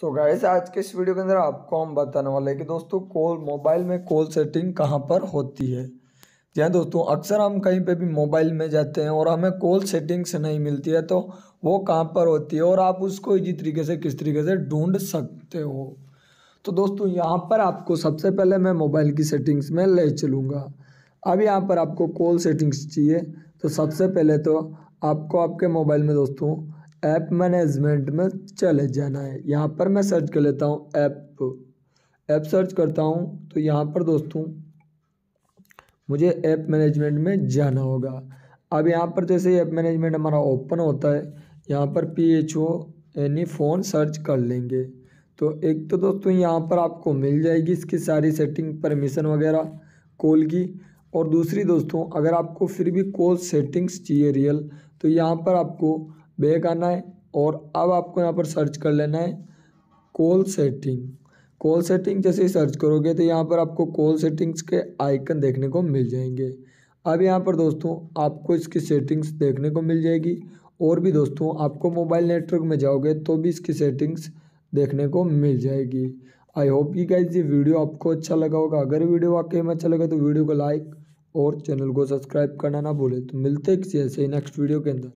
so guys आज के इस वीडियो के अंदर आपको हम बताने वाले हैं कि दोस्तों कॉल मोबाइल में कॉल सेटिंग कहाँ पर होती है जी हाँ दोस्तों अक्सर हम कहीं पे भी मोबाइल में जाते हैं और हमें कॉल सेटिंग्स नहीं मिलती है तो वो कहाँ पर होती है और आप उसको इजी तरीके से किस तरीके से ढूंढ सकते हो तो दोस्तों यहाँ पर आपको सबसे पहले मैं मोबाइल की सेटिंग्स में ले चलूँगा अब यहाँ पर आपको कॉल सेटिंग्स चाहिए तो सबसे पहले तो आपको आपके मोबाइल में दोस्तों ऐप मैनेजमेंट में चले जाना है यहाँ पर मैं सर्च कर लेता हूँ ऐप ऐप सर्च करता हूँ तो यहाँ पर दोस्तों मुझे ऐप मैनेजमेंट में जाना होगा अब यहाँ पर जैसे ऐप मैनेजमेंट हमारा ओपन होता है यहाँ पर पी एच ओ यानी फ़ोन सर्च कर लेंगे तो एक तो दोस्तों यहाँ पर आपको मिल जाएगी इसकी सारी सेटिंग परमिशन वगैरह कॉल की और दूसरी दोस्तों अगर आपको फिर भी कॉल सेटिंग्स चाहिए रियल तो यहाँ पर आपको बैक आना है और अब आपको यहाँ पर सर्च कर लेना है कॉल सेटिंग कॉल सेटिंग जैसे ही सर्च करोगे तो यहाँ पर आपको कॉल सेटिंग्स के आइकन देखने को मिल जाएंगे अब यहाँ पर दोस्तों आपको इसकी सेटिंग्स देखने को मिल जाएगी और भी दोस्तों आपको मोबाइल नेटवर्क में जाओगे तो भी इसकी सेटिंग्स देखने को मिल जाएगी आई होप कि गाइज ये वीडियो आपको अच्छा लगा होगा अगर वीडियो वाकई में अच्छा लगा तो वीडियो को लाइक और चैनल को सब्सक्राइब करना ना भूलें तो मिलते हैं किसी ऐसे ही नेक्स्ट वीडियो के अंदर